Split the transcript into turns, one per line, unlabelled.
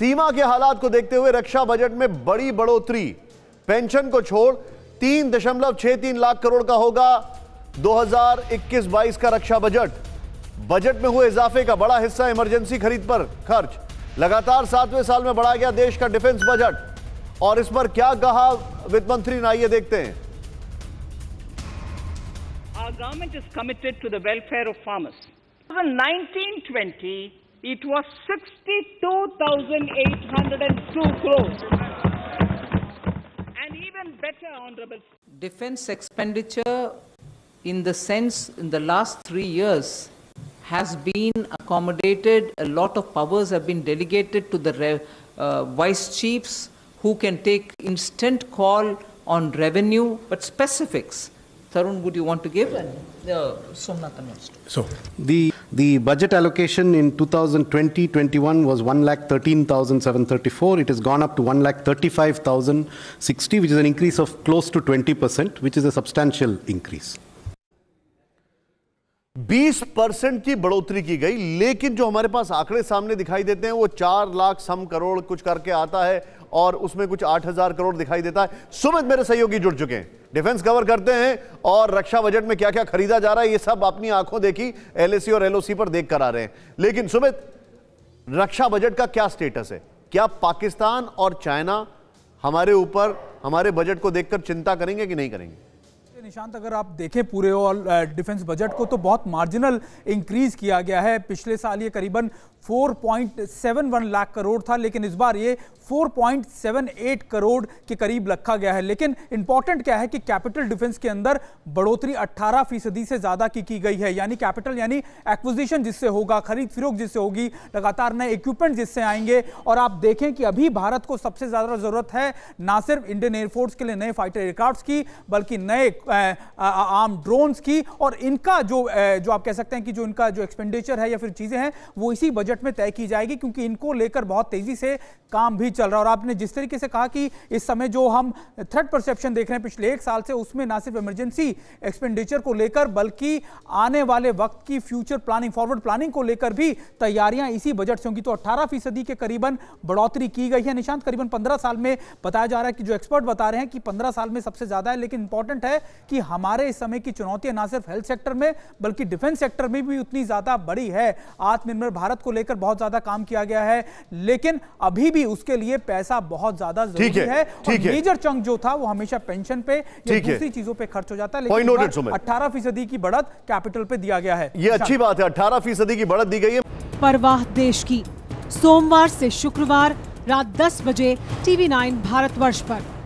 सीमा के हालात को देखते हुए रक्षा बजट में बड़ी बढ़ोतरी पेंशन को छोड़ तीन दशमलव छह तीन लाख करोड़ का होगा 2021-22 का रक्षा बजट बजट में हुए इजाफे का बड़ा हिस्सा इमरजेंसी खरीद पर खर्च लगातार सातवें साल में बढ़ा गया देश का डिफेंस बजट और इस पर क्या कहा वित्त मंत्री ने देखते हैं
Our government is committed to the welfare of farmers. it was 62,802 crores. And even better, Honorable. Defense expenditure, in the sense, in the last three years, has been accommodated. A lot of powers have been delegated to the uh, vice chiefs who can take instant call on revenue, but specifics. Tarun, would you want to give? Uh, so,
the The budget allocation in 2020-21 was 1,13,734. It has gone up to 1,35,060, which is an increase of close to 20%, which is a substantial increase. 20 percent की बढ़ोतरी की गई लेकिन जो हमारे पास आंकड़े सामने दिखाई देते हैं वो चार लाख सम करोड़ कुछ करके आता है और उसमें कुछ आठ हजार करोड़ दिखाई देता है सुमित मेरे सहयोगी जुड़ चुके हैं डिफेंस कवर करते हैं और रक्षा बजट में क्या क्या खरीदा जा रहा है ये सब अपनी आंखों देखी एलएसी और एलओसी पर देख कर आ रहे हैं लेकिन सुमित रक्षा बजट का क्या स्टेटस है क्या पाकिस्तान और चाइना हमारे ऊपर हमारे बजट को देखकर चिंता करेंगे कि नहीं करेंगे
निशांत अगर आप देखें पूरे ऑल डिफेंस बजट को तो बहुत मार्जिनल इंक्रीज किया गया है पिछले साल ये करीबन 4.71 लाख करोड़ था लेकिन इस बार ये 4.78 करोड़ के करीब रखा गया है लेकिन इंपॉर्टेंट क्या है कि कैपिटल डिफेंस के अंदर बढ़ोतरी 18 फीसदी से ज़्यादा की की गई है यानी कैपिटल यानी एक्विजिशन जिससे होगा खरीद फरोख जिससे होगी लगातार नए इक्विपमेंट जिससे आएंगे और आप देखें कि अभी भारत को सबसे ज़्यादा ज़रूरत है ना सिर्फ इंडियन एयरफोर्स के लिए नए फाइटर एयरक्राफ्ट की बल्कि नए uh, आर्म ड्रोन्स की और इनका जो जो आप कह सकते हैं कि जो इनका जो एक्सपेंडिचर है या फिर चीज़ें हैं वो इसी बजट में तय की जाएगी क्योंकि इनको लेकर बहुत तेज़ी से काम भी चल रहा है और आपने जिस तरीके से कहा कि इस समय जो हम थ्रेड परसेप्शन देख रहे हैं पिछले एक साल से उसमें ना सिर्फ इमरजेंसी एक्सपेंडिचर को लेकर बल्कि आने वाले वक्त की फ्यूचर प्लानिंग फॉरवर्ड प्लानिंग को लेकर भी तैयारियां इसी बजट से होंगी तो अट्ठारह फीसदी के करीबन बढ़ोतरी की गई है निशांत करीबन पंद्रह साल में बताया जा रहा है कि जो एक्सपर्ट बता रहे हैं कि पंद्रह साल में सबसे ज़्यादा है लेकिन इंपॉर्टेंट है कि हमारे इस समय की चुनौतियां ना सिर्फ हेल्थ सेक्टर में बल्कि डिफेंस सेक्टर में भी उतनी ज़्यादा बड़ी है आत्मनिर्भर भारत को लेकर बहुत ज़्यादा काम किया गया है लेकिन अभी भी उसके लिए पैसा बहुत ज़्यादा जरूरी है, है। मेजर चंक जो था वो हमेशा पेंशन पे दूसरी चीज़ों पर खर्च हो जाता है अठारह फीसदी की बढ़त कैपिटल पे दिया गया है ये अच्छी बात है
अठारह फीसदी की बढ़त दी गई है
परवाह
देश
की सोमवार से शुक्रवार रात 10 बजे टीवी 9 भारतवर्ष पर